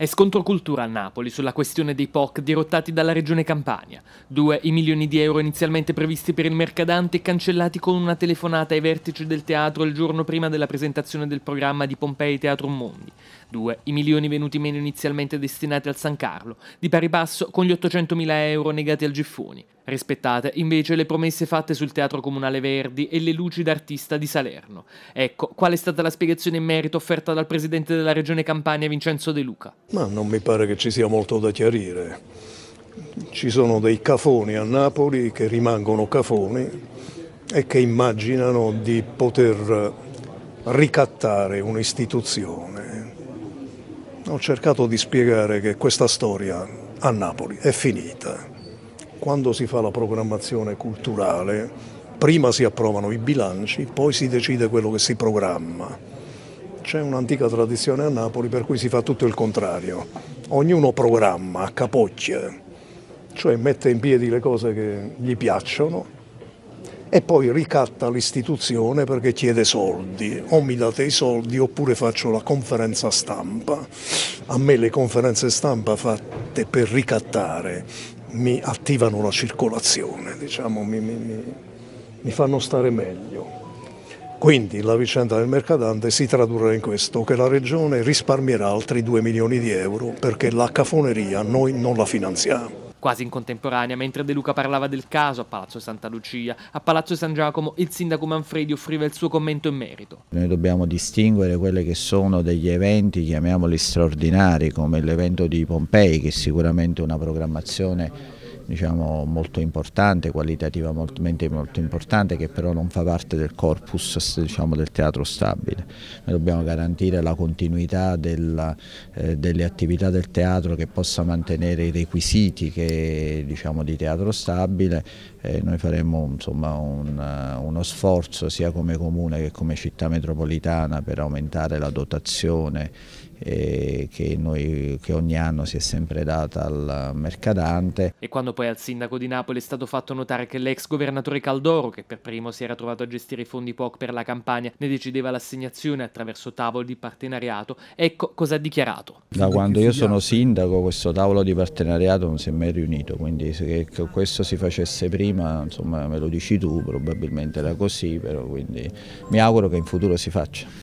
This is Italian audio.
È scontro cultura a Napoli sulla questione dei POC dirottati dalla regione Campania. Due i milioni di euro inizialmente previsti per il mercadante cancellati con una telefonata ai vertici del teatro il giorno prima della presentazione del programma di Pompei Teatro Mondi. Due i milioni venuti meno inizialmente destinati al San Carlo, di pari passo con gli 800.000 euro negati al Giffoni. Rispettate invece le promesse fatte sul Teatro Comunale Verdi e le luci d'artista di Salerno. Ecco, qual è stata la spiegazione in merito offerta dal Presidente della Regione Campania Vincenzo De Luca? Ma non mi pare che ci sia molto da chiarire. Ci sono dei cafoni a Napoli che rimangono cafoni e che immaginano di poter ricattare un'istituzione. Ho cercato di spiegare che questa storia a Napoli è finita quando si fa la programmazione culturale, prima si approvano i bilanci, poi si decide quello che si programma. C'è un'antica tradizione a Napoli per cui si fa tutto il contrario. Ognuno programma, a capocchia, cioè mette in piedi le cose che gli piacciono e poi ricatta l'istituzione perché chiede soldi, o mi date i soldi oppure faccio la conferenza stampa. A me le conferenze stampa fatte per ricattare mi attivano la circolazione, diciamo, mi, mi, mi fanno stare meglio. Quindi la vicenda del Mercadante si tradurrà in questo, che la Regione risparmierà altri 2 milioni di euro perché la cafoneria noi non la finanziamo. Quasi in contemporanea, mentre De Luca parlava del caso a Palazzo Santa Lucia, a Palazzo San Giacomo, il sindaco Manfredi offriva il suo commento in merito. Noi dobbiamo distinguere quelli che sono degli eventi, chiamiamoli straordinari, come l'evento di Pompei, che è sicuramente una programmazione diciamo, molto importante, qualitativa molto importante, che però non fa parte del corpus diciamo, del teatro stabile. Noi dobbiamo garantire la continuità della, eh, delle attività del teatro che possa mantenere i requisiti che, diciamo, di teatro stabile. Eh, noi faremo insomma, un, eh, uno sforzo sia come comune che come città metropolitana per aumentare la dotazione che, noi, che, ogni anno si è sempre data al mercadante. E quando poi al sindaco di Napoli è stato fatto notare che l'ex governatore Caldoro, che per primo si era trovato a gestire i fondi POC per la campagna, ne decideva l'assegnazione attraverso tavoli di partenariato, ecco cosa ha dichiarato. Da quando io sono sindaco questo tavolo di partenariato non si è mai riunito, quindi se questo si facesse prima, insomma me lo dici tu, probabilmente era così, però quindi mi auguro che in futuro si faccia.